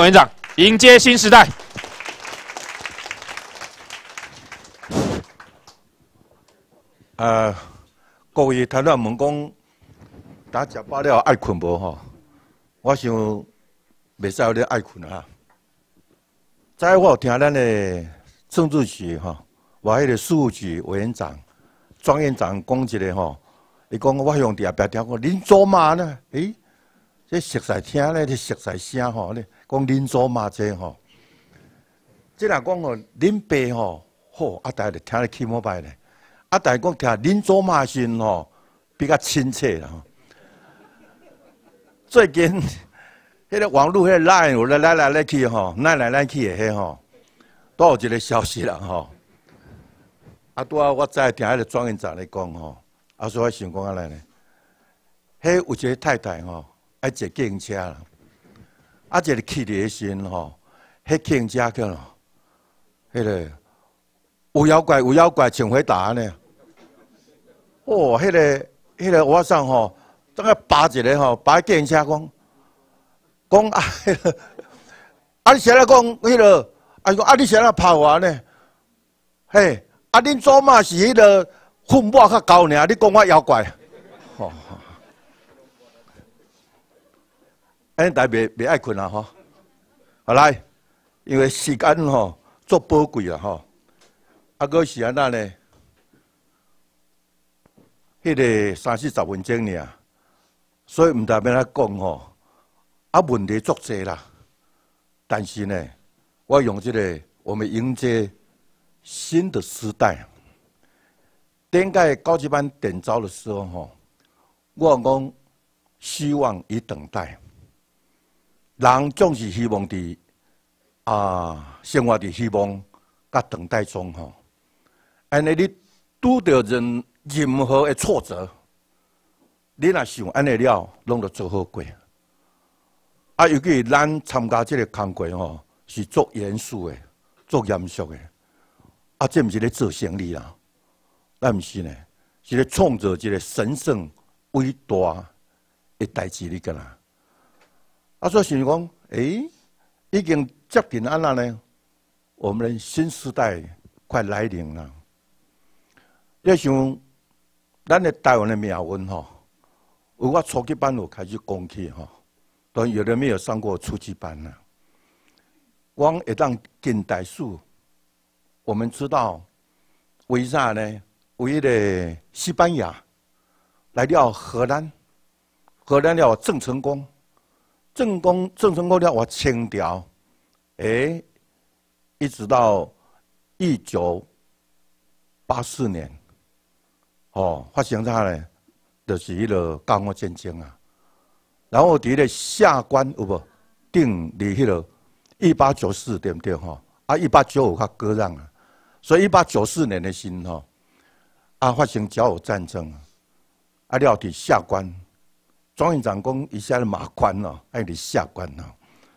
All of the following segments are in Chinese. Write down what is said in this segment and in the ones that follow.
委员长，迎接新时代。呃，各位台长问讲，打食饱了爱困无吼？我想袂有咧爱困啊。在我听咱的政治局哈，我迄个数据委员长、庄院长讲一个吼，伊讲我兄弟阿爸听讲，恁做嘛呢？哎，这实在听咧，这实在声吼咧。讲邻祖骂街吼，即若讲吼邻爸吼，吼阿大咧听咧起膜拜咧，阿大讲听邻祖骂声吼比较亲切啦。最近迄 个网络迄个来来来来去吼，来来来去也迄吼，都有一个消息啦吼。阿啊，我再听迄个庄院长咧讲吼，阿所以想讲尼咧，迄有一个太太吼爱坐警车。啦。啊一个气着伊身吼迄见去咯，迄个有妖怪有妖怪请回答呢哦迄个迄个我上吼这个巴一个吼巴见者讲讲啊迄个啊你是安尼讲迄个？啊伊讲啊你是安尼拍我呢嘿啊恁祖妈是迄个魂魄较厚俩你讲我妖怪吼吼安台别别爱困啊！吼，好来，因为时间吼，足宝贵啊！吼，啊个是安呐呢？迄个三四十分钟尔，所以唔代表咱讲吼，啊问题足济啦。但是呢，我用即个我们迎接新的时代。顶届高级班点招的时候吼，我讲希望与等待。人总是希望伫啊生活伫希望、甲等待中吼，安尼你拄到任任何的挫折，你若想安尼了，拢着做好过。啊，尤其咱参加这个工作吼，是做严肃的、做严肃的。啊，这毋是咧做生意啦，那毋是呢，是咧创造一个神圣、伟大诶代志，你干哪？我说：“神讲，诶，已经接近安那呢，我们的新时代快来临了。要想咱的台湾的苗文有我初级班我开始讲起哈，但有人没有上过初级班呢。光一当近代史，我们知道为啥呢？为了西班牙来了荷兰，荷兰了郑成功。”正公正成功了，我清掉，哎，一直到一九八四年，哦，发生啥呢？就是迄个甲午战争啊。然后伫了下关有无？定伫迄个一八九四对不对？哈啊，一八九五较割让啊。所以一八九四年的心吼，啊，发生甲午战争啊，啊，了伫下关。总院长讲：“一下子马关哦，爱你下关哦，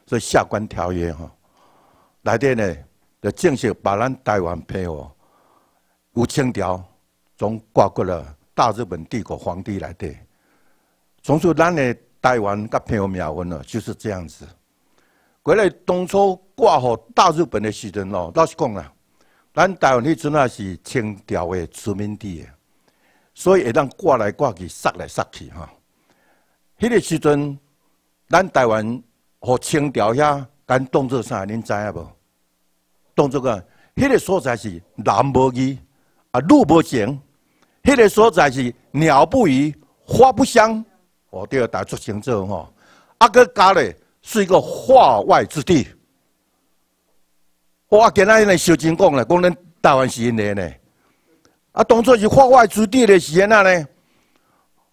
所以下关条约哈，来底呢就正式把咱台湾配合有清朝从挂过了大日本帝国皇帝来底，从此咱的台湾甲配有庙文了就是这样子。过来当初挂好大日本的时阵哦，老实讲啦，咱台湾迄阵个是清朝的殖民地，所以会当挂来挂去，杀来杀去哈。”迄个时阵，咱台湾和清朝遐，敢当作啥？恁知影无？当作个，迄个所在是人无语，啊路无平；，迄个所在是鸟不语，花不香。我第二台出先做吼，啊个家咧是一个画外之地。我今仔日因小军讲咧，讲恁台湾是因咧呢，啊当作是画外之地的时因呐咧。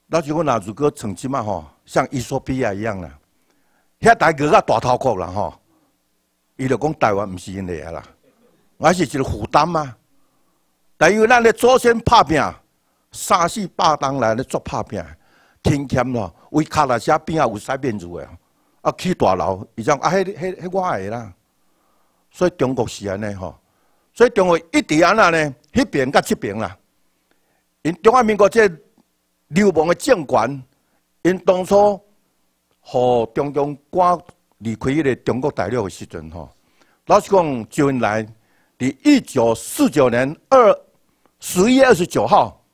那时候哪如果成绩嘛吼？像伊索比亚一样啦，遐大月个大头壳啦吼，伊就讲台湾唔是因个啦，我还是一个负担嘛。但因为咱咧祖先拍拼，三四百当人咧做拍拼，天俭咯，为卡拉些边啊有塞面住个，啊起大楼，伊讲啊，迄迄迄我个啦。所以中国是安尼吼，所以中国一直安那咧，迄边甲即边啦。因中华民国这流氓个政权。因当初和中共赶离开一个中国大陆的时阵吼，老实讲周恩来伫一九四九年二十一月二十九号，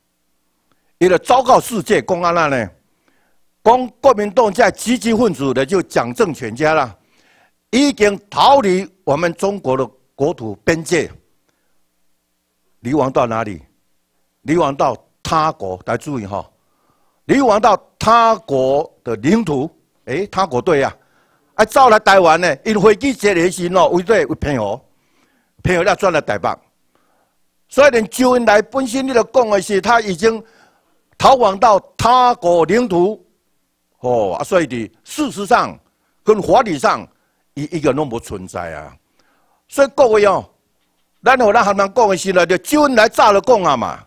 伊就昭告世界公安那呢，讲国民党在积极分子的就蒋政权家啦，已经逃离我们中国的国土边界，流亡到哪里？流亡到他国。大家注意哈。流亡到他国的领土，哎，他国对呀，啊，走来台湾呢，因飞机接联时喏，为为朋友，朋友要赚了大把，所以连周恩来本身，你都讲的是他已经逃亡到他国领土，哦，啊，所以的事实上跟法理上，一一个都不存在啊，所以各位哦，咱我让还们讲的是呢，就周恩来咋了讲啊嘛？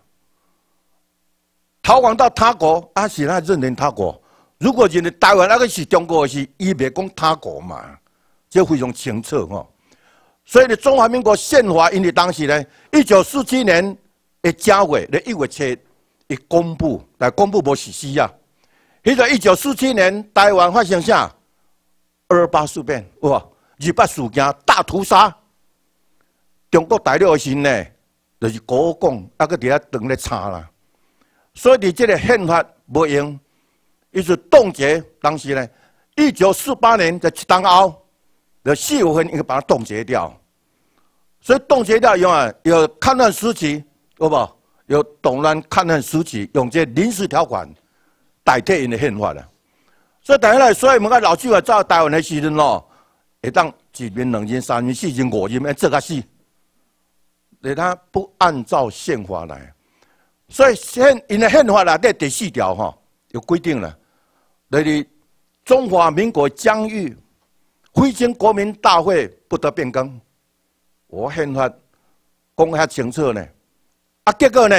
逃亡到他国，阿是那认定他国。如果认定台湾那个是中国，是伊袂讲他国嘛，就非常清楚吼。所以咧，《中华民国宪法》因为当时咧，一九四七年的正月的一月七一公布，来公布不实施啊。迄个一九四七年，台湾发生啥二八事变，哇，二八事件大屠杀，中国大陆的时呢，就是国共阿个底下争咧吵啦。所以你这个宪法冇用，一直冻结当时呢，一九四八年在七当凹就四五分应该把它冻结掉。所以冻结掉以后啊，有抗战时期，好不？有动乱抗战时期，用这临时条款代替因的宪法啦。所以等下来，所以我们老祖爷照台湾的时阵咯，会当一军、两军、三军、四军、五军来做个事，你他不按照宪法来。所以宪，因为宪法里面第四条哈，有规定了，来中华民国疆域，未经国民大会不得变更。我宪法讲遐清楚呢，啊结果呢，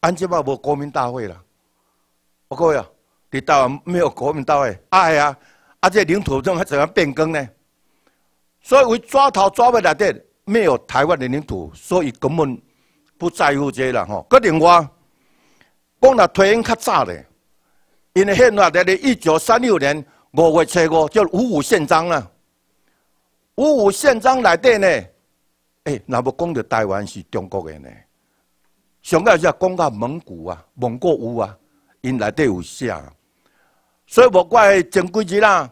安怎嘛无国民大会啦？我各呀，啊，你台湾没有国民大会，哎呀，啊这领土怎还怎样变更呢？所以为抓头抓尾了的没有台湾的领土，所以根本不在乎这啦吼。佮另外。讲若推恩较早咧，因为现在在咧一九三六年五月七五叫五五宪章啊，五五宪章内底呢，哎，那么讲到台湾是中国的呢，上个是讲到蒙古啊，蒙古语啊，因内底有写，所以无怪前几日啦，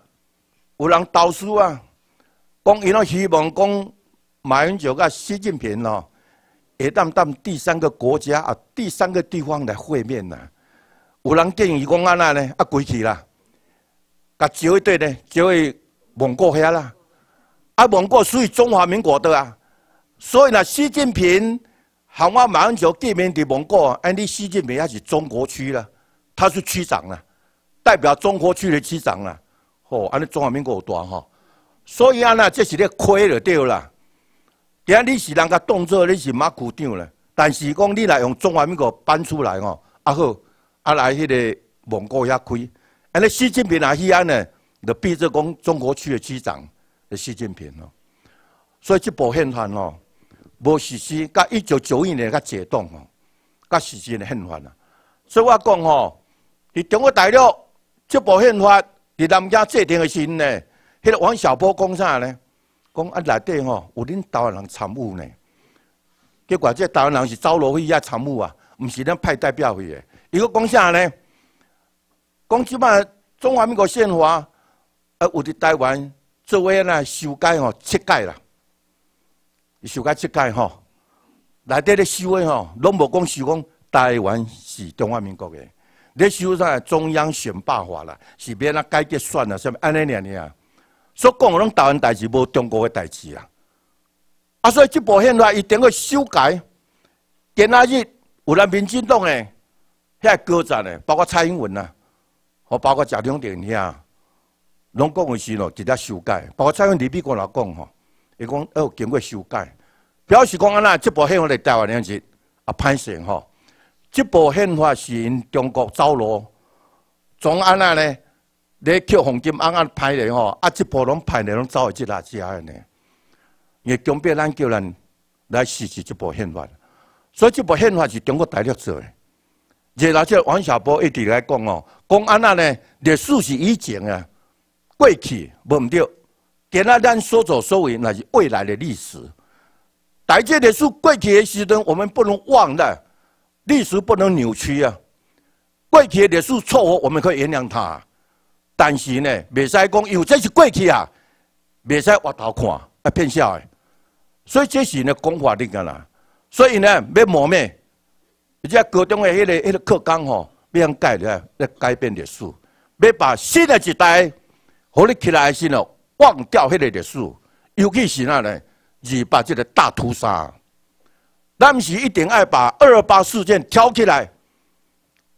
有人投诉啊，讲因拢希望讲马云九甲习近平咯。也当当第三个国家啊，第三个地方来会面呐，有人建议讲安那呢，啊归去啦，甲少一对呢，就去蒙古去了，啊蒙古属于中华民国的啊，所以呢，习近平喊我马上就见面的蒙古，安尼习近平也是中国区了，他是区长啦，代表中国区的区长啦。哦，安尼中华民国有大哈，所以安那这是咧亏了对不啦？今仔你是人家动作，你是马股长咧。但是讲你来用中华民国搬出来哦，啊好，啊来迄个蒙古遐开。安那习近平来西安呢，就逼着讲中国区的区长，是习近平咯。所以这部宪法哦，无实施，甲一九九一年甲解冻哦，甲实行的宪法啊。所以我讲哦，伫中国大陆这部宪法，伫南家制定的时呢，迄个王小波讲啥呢？讲啊，内底吼有恁台湾人参务呢，结果这台湾人是走路去啊参务啊，毋是咱派代表去的。伊果讲啥呢？讲即摆中华民国宪法》啊，有伫台湾做些呐修改吼，七改啦，修改七改吼，内底咧修吼，拢无讲修讲台湾是中华民国的，咧修啥中央罢法啦，是变呐改革算啥物安尼两啊？所讲，拢台湾代志无中国个代志啊！啊，所以这部宪法一定要修改。今仔日，有咱民进党诶，遐高赞诶，包括蔡英文呐，哦，包括贾龙鼎遐，拢讲个是咯，直接修改。包括蔡英文比国来讲吼，伊讲要经过修改，表示讲安啦，这部宪法的台湾两字啊判刑吼，这部宪法是因中国走佬，总安那咧。你捡黄金暗暗派的吼，啊，这部拢派的拢走的这哪只的呢？也强迫咱叫人来试试这部宪法，所以这部宪法是中国大陆做的。也那些王小波一直来讲哦，讲安娜呢，历史是以前啊，过去无唔对，今仔咱所作所为那是未来的历史。但这历史过去的时阵，我们不能忘了，历史不能扭曲啊。过去的历史错误，我们可以原谅他。但是呢，未使讲，因为这是过去啊，未使回头看，啊骗笑的。所以这是呢，讲法的干啦。所以呢，要磨灭，而且高中的迄个、迄个课纲吼，要改了，要改变历史，要把新的一代，和你起来是呢，忘掉迄个历史，尤其是那呢，二八这个大屠杀，咱是一定要把二八事件挑起来，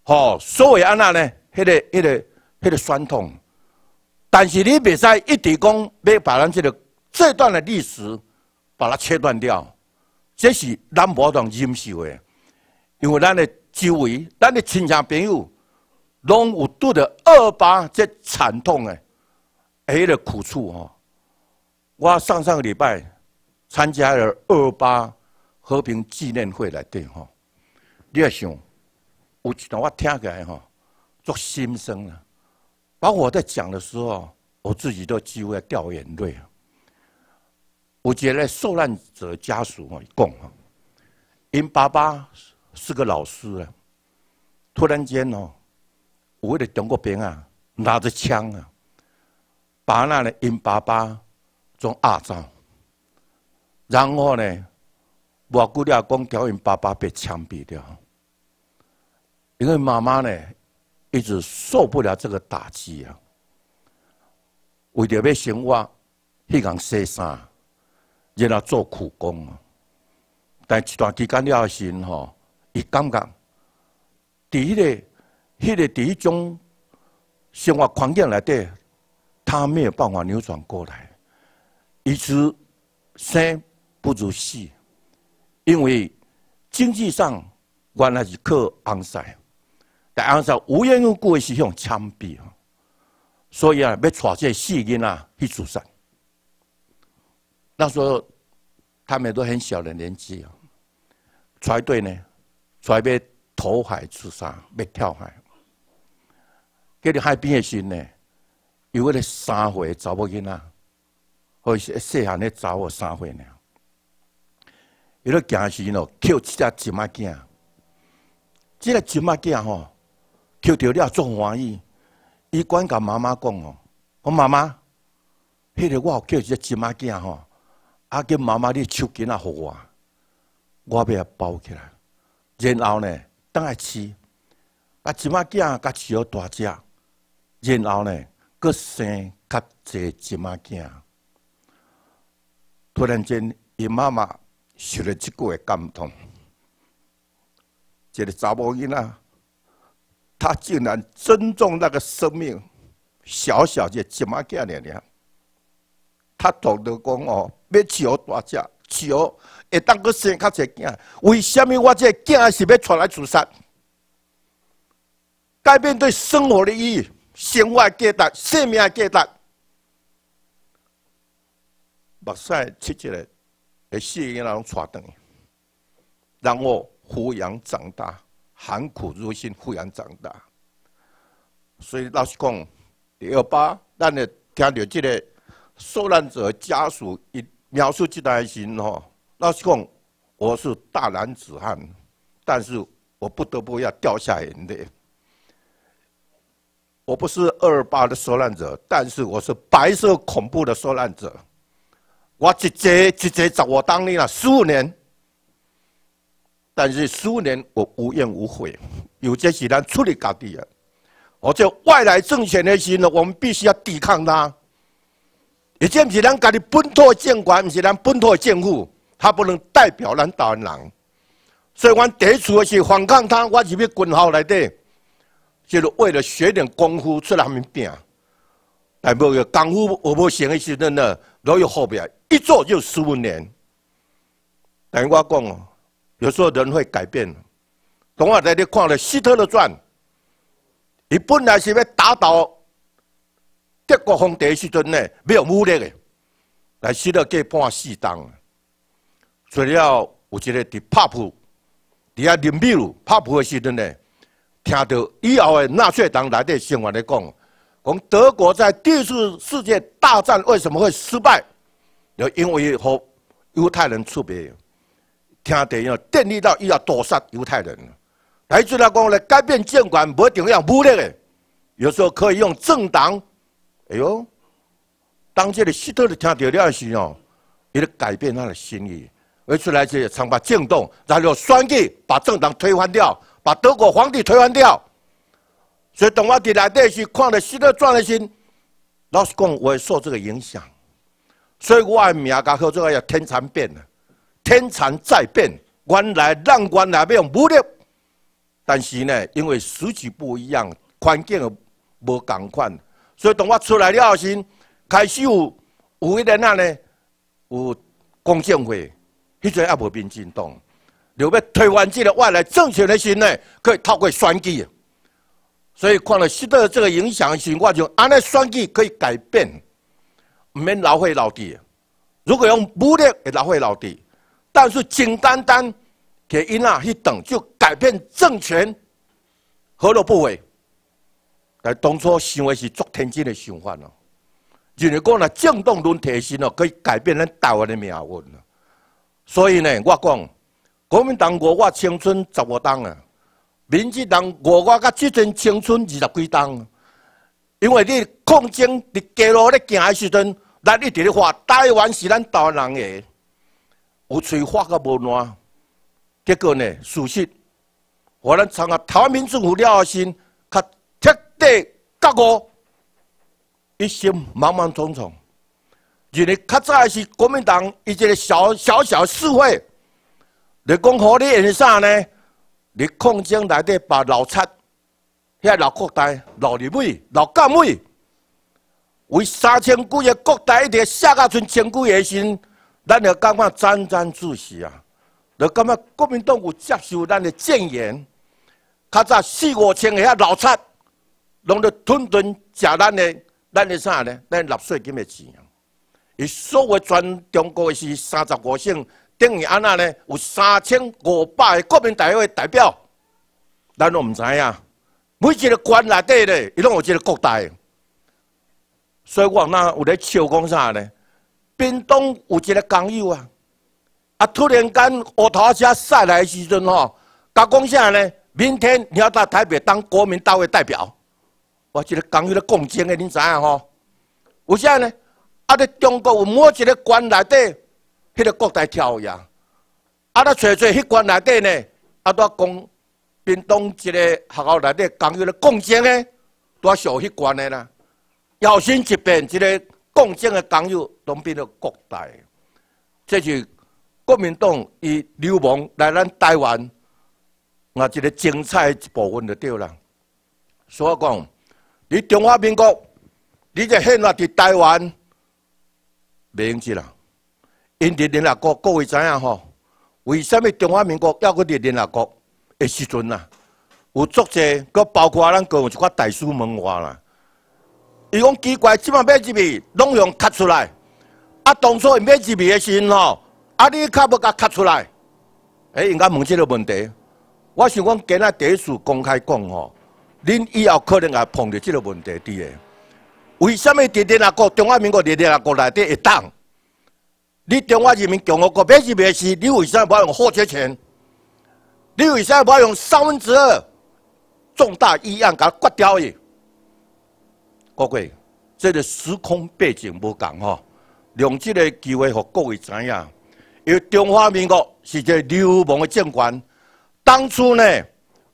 吼，所以安那呢，迄个、迄个。迄个酸痛，但是你袂使一直讲，要把咱这这段的历史把它切断掉，这是咱无当忍受的。因为咱的周围，咱的亲戚朋友，拢有拄着二八这惨痛的，迄的苦处哦。我上上礼拜参加了二八和平纪念会来对吼，你也想，有一段我听起来吼，做心声啦。把我在讲的时候，我自己都几乎要掉眼泪。我觉得受难者家属啊，一共啊，因爸爸是个老师啊，突然间哦，为了中国兵啊，拿着枪啊，把那呢因爸爸从压战，然后呢，我姑娘讲叫因爸爸被枪毙掉，因为妈妈呢。一直受不了这个打击啊！为着要生活，去扛晒山，然后做苦工。但一段时间了后，伊感觉在那个、那个、一种生活环境内底，他没有办法扭转过来。一直生不如死，因为经济上原来是靠昂塞。在岸上无缘无故的是用枪毙，所以啊，要查这死因啊，去自杀。那时候他们都很小的年纪啊，排队呢，准要投海自杀，要跳海。去到海边的时呢，有个三岁查某囡仔，或是细汉的查某三岁呢，伊在惊时呢，捡一只金马仔，这个金马仔吼。捡到了，足欢喜。伊管甲妈妈讲哦，讲妈妈，迄条我学捡一只芝麻鸡吼，阿给妈妈你手巾啊，互我，我俾它包起来。然后呢，当来吃，啊芝麻鸡啊，甲煮了大只。然后呢，阁生较济芝麻鸡。突然间，伊妈妈受了一句话感动，一个查某囡仔。他竟然尊重那个生命，小小只毛麻而已。他懂得讲哦，别大打架，小会当个生卡济惊。为什么我这惊是要出来自杀？改变对生活的意义，生活价值，生命价值。目屎出出来，会适应那种传统，让我抚养长大。含苦入心，忽然长大。所以老师讲，二八，咱咧听到这个受难者家属一描述这段心哦，老时讲，我是大男子汉，但是我不得不要掉下眼泪。我不是二八的受难者，但是我是白色恐怖的受难者。我直接直接找我当兵了十五年。但是苏联我无怨无悔。有些是咱处理噶的啊，而且外来挣钱那些呢，我们必须要抵抗他。一件是咱家的本土政管，不是咱本土政府，他不能代表咱台湾人。所以，我最初是反抗他。我入去军校内底，就是为了学点功夫出来民兵。但不过功夫，我不行的时那老有后边一做就十五年。等于我讲哦。有时候人会改变。同我在这看了《希特勒传》，伊本来是要打倒德国皇帝时阵呢，没有目的来希特勒改判死当，除了有一个伫帕普，伫遐林鲁帕普时阵呢，听到以后的纳粹党来的新闻来讲，讲德国在第二次世界大战为什么会失败？就因为和犹太人区别。听电影，电力到伊要屠杀犹太人，来自他讲咧，改变监管不定要，武力的，有时候可以用政党，哎呦，当这里希特勒听到了时哦，伊就改变他的心意，而出来是长把政党，然后算举把政党推翻掉，把德国皇帝推翻掉。所以等我伫来电视看了希特转了心，老实讲我也受这个影响，所以我的名啊，可做个要天蚕变了。天常在变，原来人原来用武力，但是呢，因为时局不一样，环境无同款，所以当我出来了后，先开始有有一点那呢，有公进会，迄阵也无平静，动，你要推翻这个外来政权的时呢，可以透过选举，所以看了受到这个影响情况，就安尼，选举可以改变，唔免老会老地，如果用武力会老会老地。但是简单单给伊呐一等就改变政权，何乐不为？但当初想的是做天真的想法咯。如果讲啦，政党轮替新咯，可以改变咱台湾的命运咯。所以呢，我讲国民党五我青春十五冬啊，民进党五我甲即阵青春二十几冬。因为你抗战伫街路咧行的时阵，咱一条咧话，台湾是咱台湾人的。有嘴花个无乱，结果呢？事实，我咱参加台湾民主府了后生，较彻底觉悟，一心忙忙匆匆。而为较早是国民党伊一个小小小示会，你讲好你因啥呢？你抗战来底把老七，遐老国台、老二位老干位，为三千几个国一直写到剩千几个心。咱要讲我沾沾自喜啊！要讲觉国民党有接受咱的谏言，较早四五千个遐老贼，拢在吞吞食咱的咱的啥呢？咱纳税金的钱啊！所谓全中国的是三十五省，等于安那呢有三千五百个国民大会代表，咱拢唔知呀。每一个县内底咧，伊拢有一个国大，所以我那有咧笑讲啥呢？冰东有一个工友啊，啊，突然间乌头车驶来时阵吼，甲讲啥呢？明天你要到台北当国民大会代表，我即个工友咧，共真的，你知影吼？有啥呢？啊，咧中国有某一个关内底，迄个国台跳呀，啊，咧找找迄关内底呢？啊，都讲冰东一个学校内底工友咧，共进的，都受迄关的啦，摇身疾病即个。共建的党友拢变做国代，这是国民党以流氓来咱台湾，那一个精彩一部分就对了。所以讲，你中华民国，你这宪法伫台湾袂用记啦。因伫联合国各位知影吼，为什么中华民国要搁伫联合国的时阵呐？有作者，佮包括咱有一挂大语问我啦。伊讲奇怪，即摆买一备拢用卡出来，啊，当初买一备的时吼，啊，你卡要甲卡出来？哎，应该问这个问题。我想讲，今仔第一次公开讲吼，恁以后可能也碰着这个问题诶为什么天联合国，中华人民国天天国内底会当？你中华人民共和国买设诶时，你为啥不用货车钱？你为啥不用三分之二重大议案甲割掉伊？各位，这个时空背景不同吼，用这个机会让各位知影，因为中华民国是一个流氓的政权。当初呢，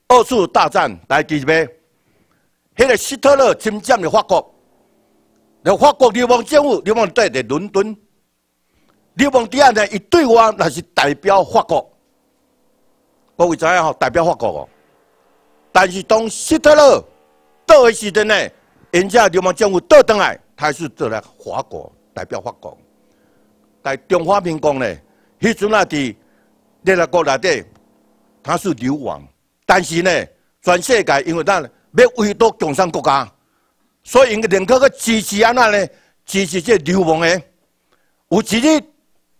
二次大战来家记袂？迄个希特勒侵占了法国，那法国流氓政府、流氓在的伦敦，流氓底下呢，一对外那是代表法国。各位知影吼，代表法国。但是当希特勒倒的时阵呢？人家流氓政府倒顿来，他是做来法国代表法国，在中华民国呢，迄阵啊伫联合国内底，他是流亡。但是呢，全世界因为咱要围堵共山国家，所以因个人口个支持安那呢？支持这流氓诶，有一日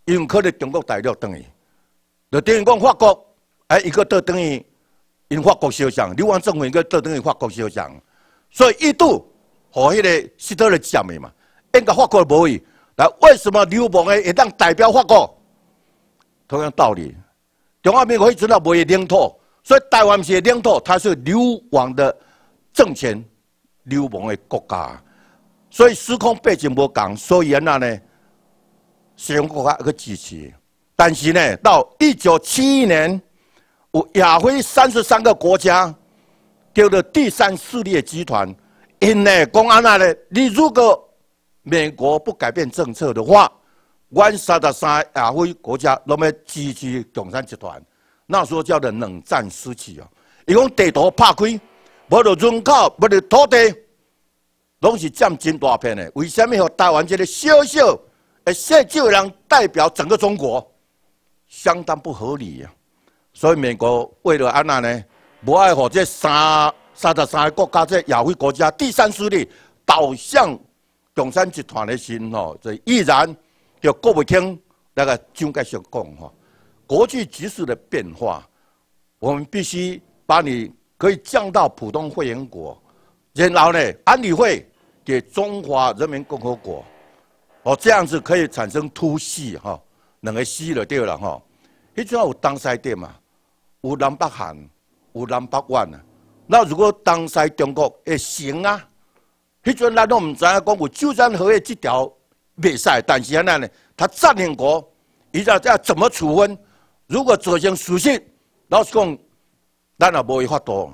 因可能中国大陆等于，就等于讲法国，哎，一个倒等于因法国首相，流氓政府一个倒等于法国首相，所以一度。和迄个希特勒讲的嘛，应该法国无伊。来，为什么流氓诶会当代表法国？同样道理，中华民国阵要无领土，所以台湾是领土，它是流亡的政权，流亡的国家，所以时空背景无同，所以那呢？需要国家去支持，但是呢，到一九七一年，有亚非三十三个国家，叫了第三势力集团。因呢，讲安那呢？你如果美国不改变政策的话，阮三十三亚非国家拢要支持共产集团，那候叫做冷战时期哦。伊讲地图拍开，无论人口，无论土地，拢是占真大片的。为什么和台湾这个小小诶，少少人代表整个中国？相当不合理呀！所以美国为了安那呢，无爱让这三。三十三个国家在亚非国家第三势力导向中山集团的心吼，这毅然叫过不听那个蒋介石讲吼。国际局势的变化，我们必须把你可以降到普通会员国，然后呢，安理会给中华人民共和国哦，这样子可以产生突袭哈，能个吸了掉了哈。迄阵有东西的嘛，有南北韩，有南北湾啊。那如果东西中国会行啊？迄阵咱拢唔知影，讲有九三河的这条袂使，但是安那呢？他占领国，伊在在怎么处分？如果造成损失，老实讲，咱也无伊法度。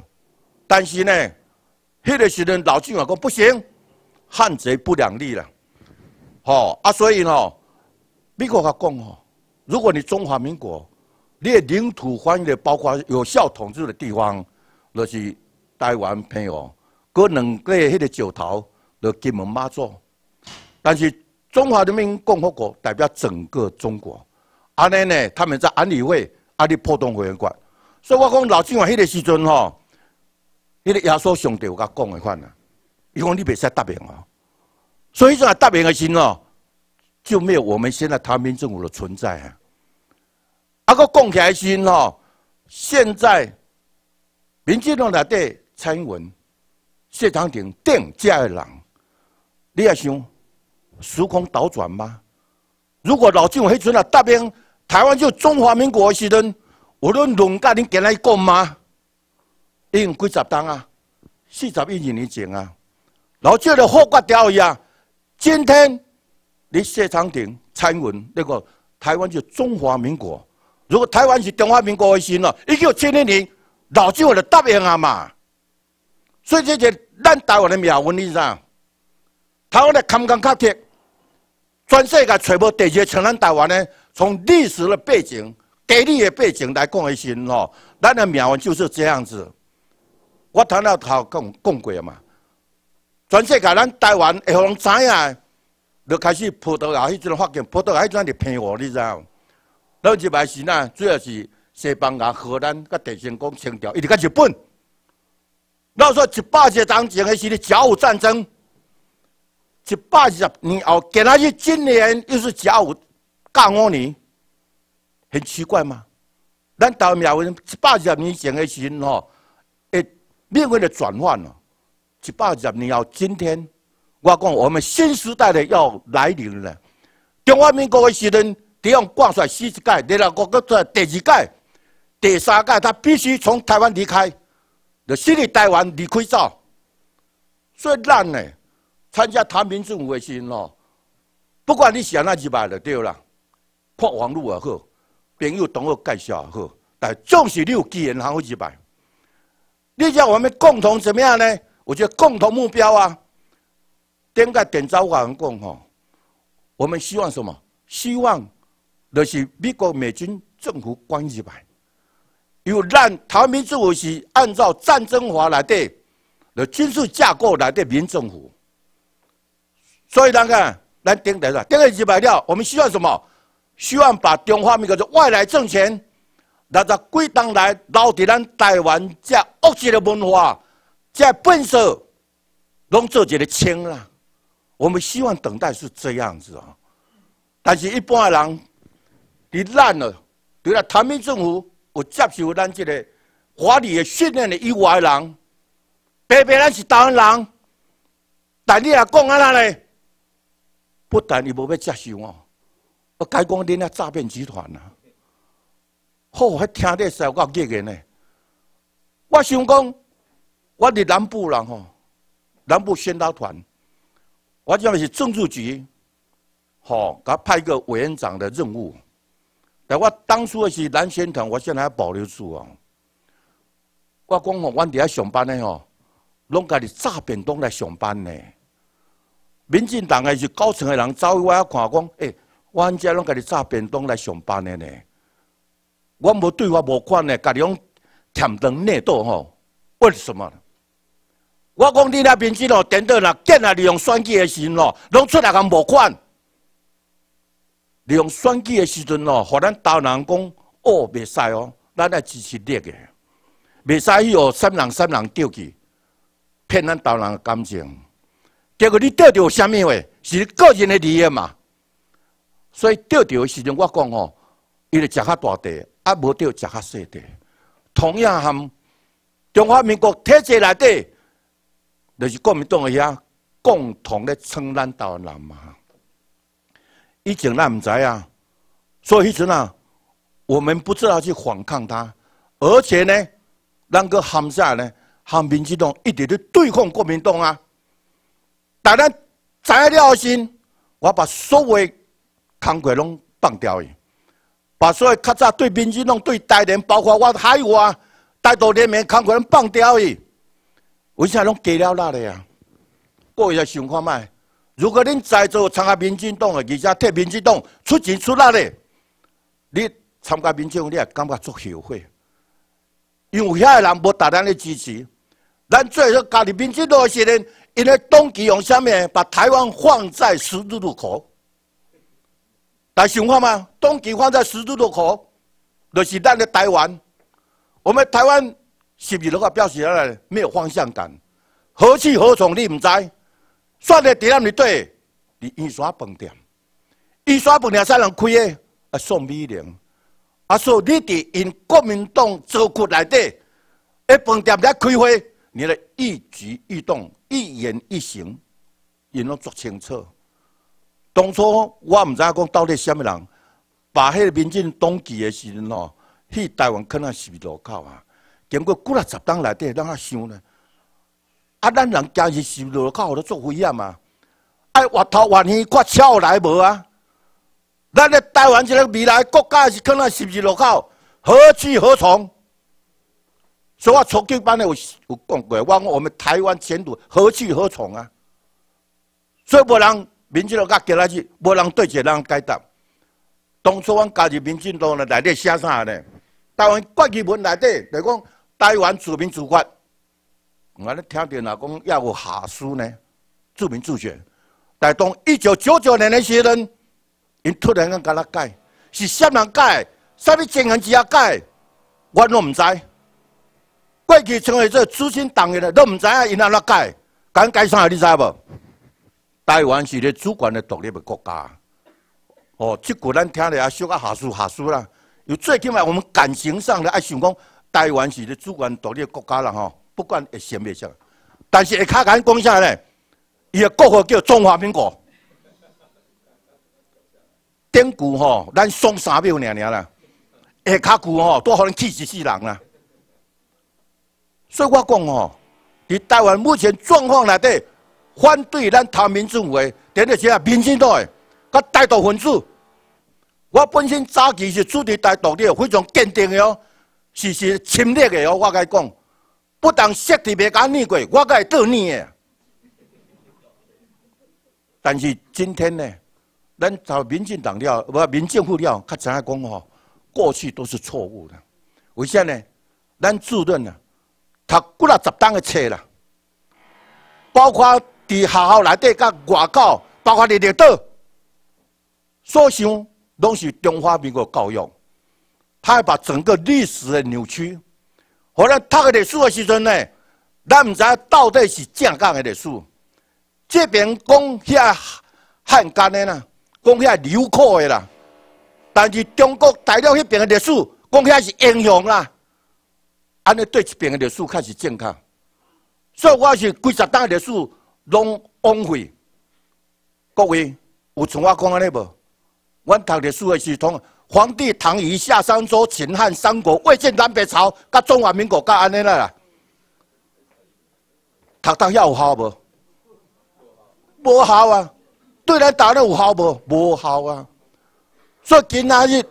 但是呢，迄个时阵老蒋也讲不行，汉贼不两立了。好啊，所以呢，美国也讲哦，如果你中华民国列领土范围，包括有效统治的地方，就是。台湾朋友，嗰两个迄个酒头都金门妈做，但是中华人民共和国代表整个中国，安尼呢？他们在安理会，安在浦东会员馆，所以我讲老蒋迄个时阵吼，迄个稣上兄弟我讲的款啦，伊讲你别使答辩哦，所以说答辩的时哦，就没有我们现在台湾政府的存在啊。啊，佫讲起来时哦，现在，民进党内底。蔡英文、谢长廷定价的人，你也想时空倒转吗？如果老蒋黑存了，答应台湾就中华民国的时阵，无论龙家你跟来讲吗？已经几十档啊，四十一二年前啊，老蒋的你火刮掉去啊！今天你谢长廷、蔡英文那个台湾就中华民国，如果台湾是中华民国的时阵了，一九七零年老蒋的答应啊嘛？所以这些咱台湾的命运，你知道？台湾的坎坎卡贴，全世界无第二个像咱台湾的，从历史的背景、地理的背景来讲，的时哦，咱的命运就是这样子。我谈到头讲，讲过嘛。全世界咱台湾会让人知啊，就开始葡萄牙迄阵发现葡萄牙迄阵就骗我，你知道？后是外时呐，主要是西班牙、荷兰、跟德、英、讲清朝，一直跟日本。那时候一百年当中，还是甲午战争一百十年后，给他日今年又是甲午干五年，很奇怪吗？咱到庙人一百十年前的时，哦，诶，命运的转换哦，一百十年后今天，我讲我们新时代的要来临了。中华民国的时阵，第样挂帅新时代，你那国各做第二届、第三届，他必须从台湾离开。就新义台湾离开早，最烂的参加台民政府的阵哦，不管你想哪几来，就对啦，破网路也好，朋友同学介绍也好，但总是你有机缘行好几排。你叫我们共同怎么样呢？我觉得共同目标啊，点个点招反共吼，我们希望什么？希望就是美国美军政府关系排。有让台民政府是按照战争法来的，的军事架构来的民政府，所以咱看，来顶待了。顶二几百标，我们需要什么？希望把中华民族的外来政权，那个归档来捞敌人带完，这恶习的文化，这本色，拢做一个清了。我们希望等待是这样子，但是一般人，你烂了，对了，台民政府。我接受咱这个华的训练的以外的人，白白咱是台湾人，但你也讲安那嘞，不但伊无要接受哦，我该讲恁那诈骗集团呐，吼，迄听得少我恶言呢。我想讲，我伫南部人吼，南部宣导团，我讲是政治局，吼、给他派一个委员长的任务。但我当初的是蓝线团，我现在还保留住哦。我讲吼，阮伫遐上班的吼，拢家己诈便当来上班呢。民进党的是高层的人，走，去我遐看讲，哎，阮遮拢家己诈便当来上班的呢。我无对我无款的，家己拢潜藏内斗吼。为什么？我讲你那民进党等到人见啊，利用选举的时阵拢出来个无款。利用选举的时阵哦，和咱岛人讲哦，袂使哦，咱来支持你个，袂使伊哦，三人三人钓去，骗咱岛人感情。结果你钓钓啥物话，是个人的利益嘛。所以钓着的时阵，我讲哦，伊着食较大地，啊无钓食较细地。同样含中华民国体制内底，就是国民党遐共同咧撑咱岛人嘛。以前咱唔知啊，所以迄阵啊，我们不知道去反抗他，而且呢，咱个乡下呢，乡民进党一直伫对抗国民党啊。但咱材料先，我把所有抗鬼拢放掉去，把所有较早对民进党、对台联，包括我海外台独联名抗鬼拢放掉去，为啥拢给了那里啊？过一下想看卖。如果恁在座参加民进党的，而且替民进党出钱出力的，你参加民进，你也感觉足后悔，因为遐个人无大量的支持。咱做后家己民进党的时阵，因为当局用啥物，把台湾放在十字路口，家想看嘛？当局放在十字路口，就是咱的台湾。我们台湾十二个表示起来没有方向感，何去何从，你唔知？刷在伫咱里底，伫印刷饭店，印刷饭店才人开的啊，宋美龄啊，说你伫因国民党做骨来底，一饭店在开会，你的一举一动、一言一行，因拢做清楚。当初我唔知啊，讲到底什么人，把迄个民警党住的时阵吼，去台湾可能是路口啊，经过几啊十档内底，咱啊想呢？啊！咱人今日是落靠在做危险嘛？哎，越头越远越跳来无啊？咱咧台湾这个未来国家是可咱是不落靠何去何从？所以我初级班咧有有讲过，讲我们台湾前途何去何从啊？所以无人民进党叫来去，无人对一个人解答。当初我加入民进党咧，内底写啥呢？台湾国语文内底来讲，台湾自民主决。我咧听着呐，讲要下书呢，著名著血。但当一九九九年那些人，因突然间改，是啥人改？啥物政权之下改？我拢唔知。过去成为这资深党员的，都唔知啊，因安怎改？讲改啥，你知无？台湾是咧主权的独立的国家。哦，即个咱听了也小个下输下输啦。有最起码我们感情上的爱想讲，台湾是咧主权独立的国家啦吼。不管会成未成，但是会较敢讲啥呢？伊个国号叫中华民国，顶句吼咱送三秒尔尔啦，下骹句吼都可能气死世人啦。所以我讲吼，伫台湾目前状况内底，反对咱台民主话，伫咧啥啊民进党个，甲台独分子。我本身早期是支伫台独的，非常坚定的哦，是是侵略的哦，我甲你讲。不但设定袂敢逆过，我个会倒逆诶。但是今天呢，咱找民进党了，不，民进户了，较常爱讲吼，过去都是错误的。为甚呢？咱自认啊，他几力十当的册啦，包括伫学校内底甲外口，包括日月岛，所想拢是中华民国教育，他要把整个历史的扭曲。好咱读历史的时阵呢，咱毋知到底是正港的历史，这边讲遐汉奸的啦，讲遐流寇的啦，但是中国大陆迄边的历史讲遐是英雄啦，安尼对一边的历史开始正确，所以我是十则当历史拢枉费。各位有像我讲安尼无？阮读历史的时阵。皇帝、唐虞、夏商周、秦汉、三国、魏晋南北朝、甲中华民国，甲安尼啦？读遐有效无？无效啊！对咱大陆有效无？无效啊！以今仔一，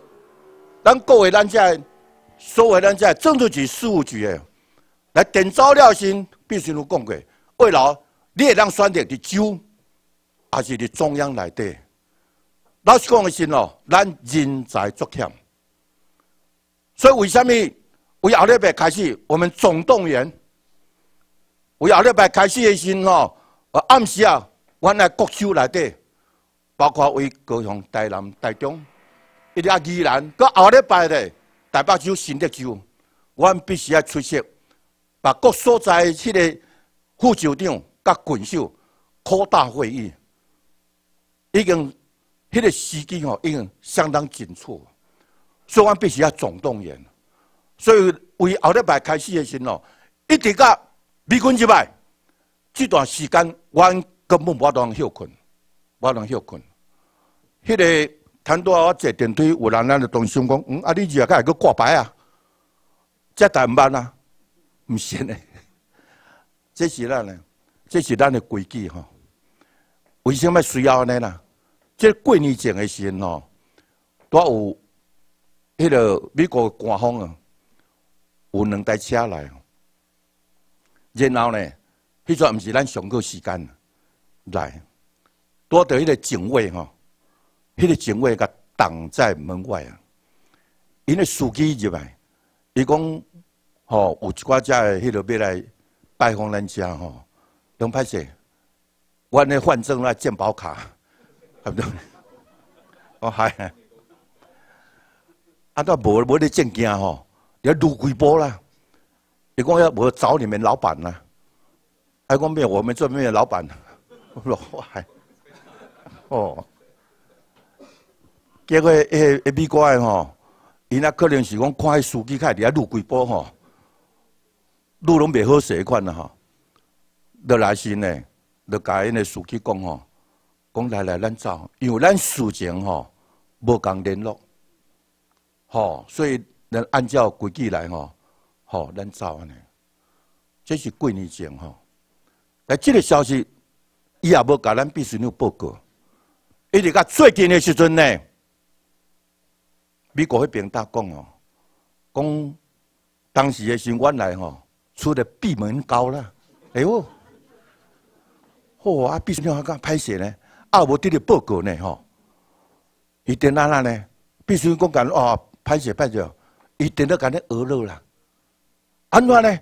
咱各位咱遮，所有咱遮政治局、事务局的，来点招料先，必须有讲过，为了你会当选择伫州，还是伫中央来底？老实讲的时哦，咱人才足欠，所以为什么为后礼拜开始，我们总动员？为后礼拜开始的时哦，暗时啊，阮乃国手内底，包括为高雄台南、台中，一咧啊，宜兰，搁后礼拜咧台北州新竹州，我必须要出席，把各所在迄个副州长甲郡守扩大会议，已经。迄个时机吼，已经相当紧促，所以阮必须要总动员。所以，为后礼拜开始的时候，一直到美军一来，这段时间，阮根本无法度休困，无法度休困。迄个，坦多我坐电梯，有人拉著同心讲：，嗯，啊，你二月甲还佫挂牌啊？这台唔办啊，唔行的。这是咱诶，这是咱的规矩吼。为什么需要呢？在过年前的时阵哦，多有迄个美国官方啊，有两台车来哦，然后呢，迄阵毋是咱上课时间，来，多着迄个警卫吼，迄个警卫甲挡在门外啊，因的司机进来，伊讲吼，有一寡家的迄个要来拜访咱家吼，拢歹势，阮咧换证来健保卡。不对，哦，系，啊，都无无咧证件吼，也撸几波啦，你讲要我找你们老板呐，还讲没有，我们这边的老板，哦，哦，结果一一美过来吼，伊那可能是讲看迄司机开，了录几波吼，录拢袂好使款呐哈，要来心呢，就甲因个司机讲吼。讲来来咱走，因为咱事情吼无共联络，吼所以咱按照规矩来吼，吼，咱走安尼。这是几年前吼，来这个消息伊也无甲咱必须有报告。一直到最近的时阵呢，美国迄边搭讲哦，讲当时的新闻来吼，出的闭门羹啦，哎呦，哦啊必须要甲拍写呢。啊，无得力报告呢，吼！伊在那那呢，必须讲讲哦，拍手拍手，伊在那讲咧讹漏啦，安怎呢？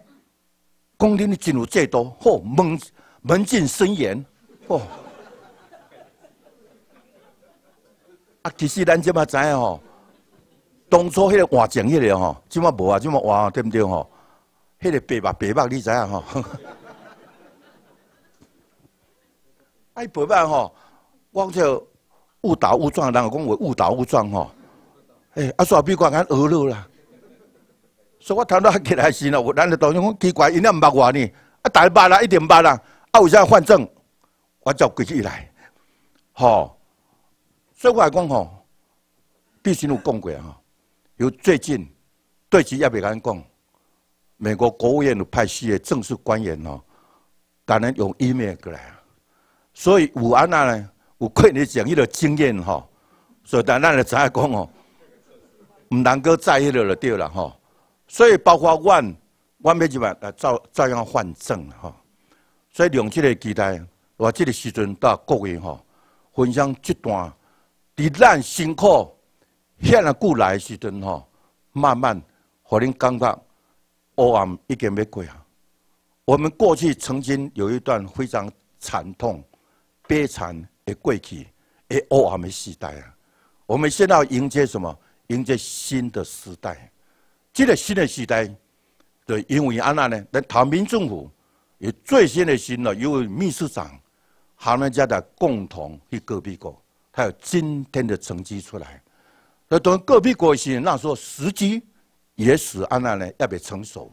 工地哩进入最多，吼门门禁森严，吼。啊，其实咱即嘛知影吼，当初迄个瓦匠迄个吼，即嘛无啊，即嘛瓦对不对吼？迄个白目白目，你知影吼？啊，白目吼！我这误打误撞，人讲我误打误撞吼，哎，阿叔傻逼讲安讹你啦，所以我谈到起来是啦，我咱的当然讲奇怪，人咧唔捌我呢，啊，大捌啦，一点捌啦，阿为啥换证，我叫规矩来，吼，所以我讲吼，必须有共轨哈，有最近，对其亚别兰讲，美国国务院的派系的正式官员哦，当然用 email 过来，所以武安娜呢？有困难讲迄个经验吼，所以咱咱就知影讲吼，毋难再在意了就对了吼。所以包括阮，阮要怎万来照照样换证吼。所以用这个期待，我这个时阵到各位吼分享这段，伫咱辛苦，向来过来的时阵吼，慢慢互恁感觉，我暗已经要过啊。我们过去曾经有一段非常惨痛、悲惨。的过去的黑暗的时代啊，我们先要迎接什么？迎接新的时代。这个新的时代，对，因为安那呢，台民政府有最新的新了，由秘书长他们家的共同去隔壁国，他有今天的成绩出来。那等隔壁国是那时候时机，也使安那呢要变成熟。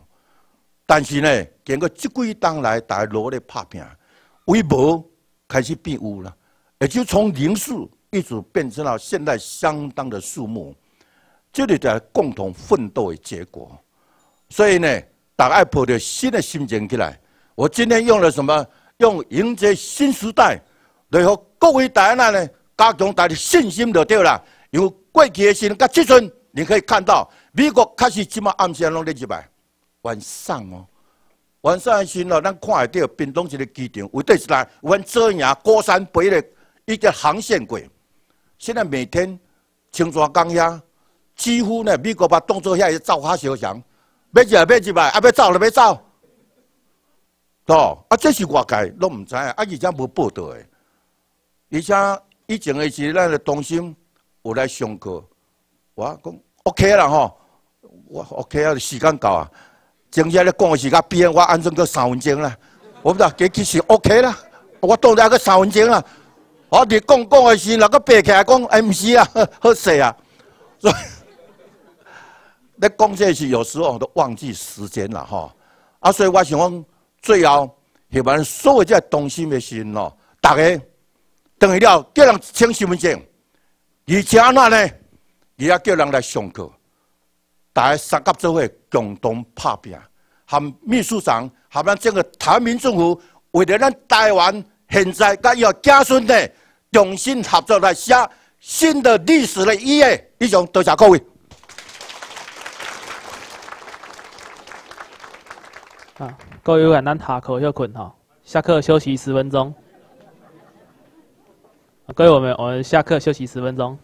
但是呢，经过即几当来家努力拍拼，微博开始变污了。也就从零数一直变成了现在相当的数目，里的共同奋斗的结果。所以呢，大家抱着新的心情起来。我今天用了什么？用迎接新时代来，后各位大纳呢加强大家的信心，就对了。有过去个心，阵，你看，你可以看到美国开始即物暗时拢在去卖。晚上哦，晚上的时候，咱看得到屏东一个机场，有对起来，有遮阳高山背的伊叫航线轨，现在每天青纱岗下几乎呢，美国把动作遐个造花小强，要吃要吃吧，啊要走就要走，吼啊！这是外界拢唔知啊，啊而且无报道诶，而且以前诶时咱的中心有来上课，我讲 OK 啦吼，我 OK 啊，时间到啊，增加咧讲个时间变，我安怎够三分钟啦？我不知道，其实 OK 啦，我到两个三分钟啦。我伫讲讲时，若那个起来讲毋是啊，好势啊。咧 讲这是有时候我都忘记时间了吼。啊，所以我想讲，最后希望所有这同心的心咯，大家等于了叫人签身份证，而且安怎呢，也叫人来上课，大家三甲组会共同拍拼，含秘书长，含咱整个台民政府，为了咱台湾现在甲要后子孙的。用心合作来写新的历史的一页，以上多谢各位。啊，各位有闲咱下课休困哈，下课休息十分钟。各位，我们我们下课休息十分钟。